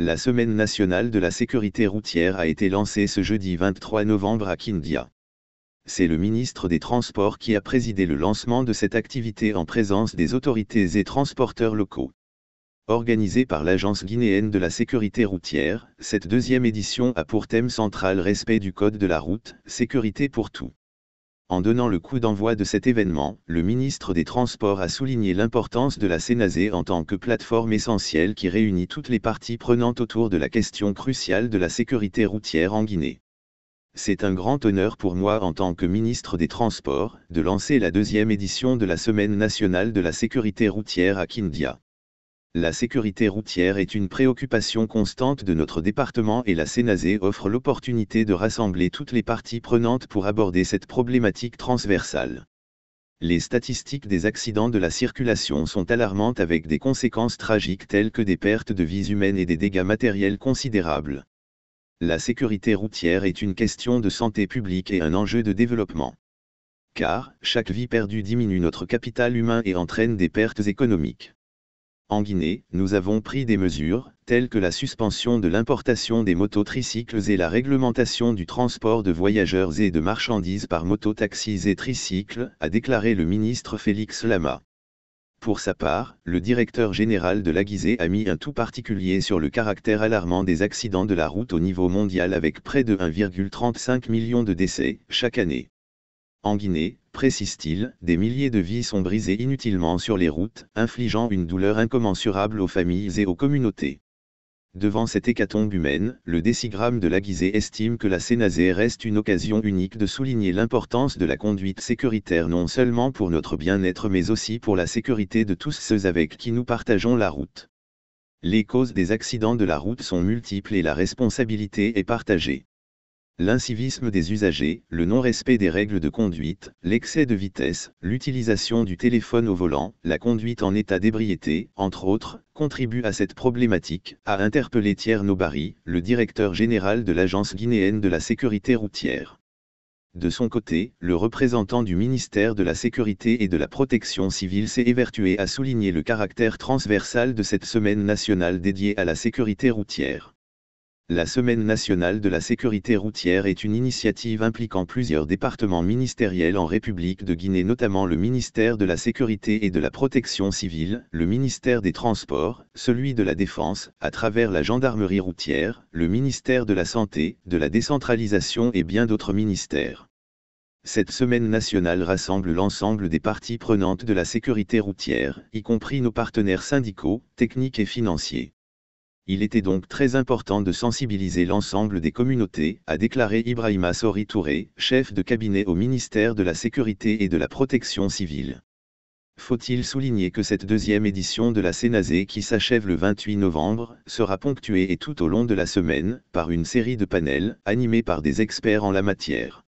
La Semaine nationale de la sécurité routière a été lancée ce jeudi 23 novembre à Kindia. C'est le ministre des Transports qui a présidé le lancement de cette activité en présence des autorités et transporteurs locaux. Organisée par l'Agence guinéenne de la sécurité routière, cette deuxième édition a pour thème central respect du code de la route, sécurité pour tout. En donnant le coup d'envoi de cet événement, le ministre des Transports a souligné l'importance de la Sénazé en tant que plateforme essentielle qui réunit toutes les parties prenantes autour de la question cruciale de la sécurité routière en Guinée. C'est un grand honneur pour moi en tant que ministre des Transports de lancer la deuxième édition de la Semaine nationale de la sécurité routière à Kindia. La sécurité routière est une préoccupation constante de notre département et la Sénazé offre l'opportunité de rassembler toutes les parties prenantes pour aborder cette problématique transversale. Les statistiques des accidents de la circulation sont alarmantes avec des conséquences tragiques telles que des pertes de vies humaines et des dégâts matériels considérables. La sécurité routière est une question de santé publique et un enjeu de développement. Car, chaque vie perdue diminue notre capital humain et entraîne des pertes économiques en Guinée, nous avons pris des mesures, telles que la suspension de l'importation des tricycles et la réglementation du transport de voyageurs et de marchandises par mototaxis et tricycles, a déclaré le ministre Félix Lama. Pour sa part, le directeur général de l'Aguisé a mis un tout particulier sur le caractère alarmant des accidents de la route au niveau mondial avec près de 1,35 million de décès chaque année. En Guinée, précise-t-il, des milliers de vies sont brisées inutilement sur les routes, infligeant une douleur incommensurable aux familles et aux communautés. Devant cette hécatombe humaine, le décigramme de la Guisée estime que la Sénazé reste une occasion unique de souligner l'importance de la conduite sécuritaire non seulement pour notre bien-être mais aussi pour la sécurité de tous ceux avec qui nous partageons la route. Les causes des accidents de la route sont multiples et la responsabilité est partagée l'incivisme des usagers, le non-respect des règles de conduite, l'excès de vitesse, l'utilisation du téléphone au volant, la conduite en état d'ébriété, entre autres, contribuent à cette problématique, a interpellé Thierry Nobari, le directeur général de l'Agence guinéenne de la sécurité routière. De son côté, le représentant du ministère de la Sécurité et de la Protection civile s'est évertué à souligner le caractère transversal de cette semaine nationale dédiée à la sécurité routière la Semaine nationale de la sécurité routière est une initiative impliquant plusieurs départements ministériels en République de Guinée, notamment le ministère de la Sécurité et de la Protection civile, le ministère des Transports, celui de la Défense, à travers la Gendarmerie routière, le ministère de la Santé, de la Décentralisation et bien d'autres ministères. Cette semaine nationale rassemble l'ensemble des parties prenantes de la sécurité routière, y compris nos partenaires syndicaux, techniques et financiers. Il était donc très important de sensibiliser l'ensemble des communautés, a déclaré Ibrahima Sori Touré, chef de cabinet au ministère de la Sécurité et de la Protection civile. Faut-il souligner que cette deuxième édition de la Sénazé qui s'achève le 28 novembre sera ponctuée et tout au long de la semaine par une série de panels animés par des experts en la matière.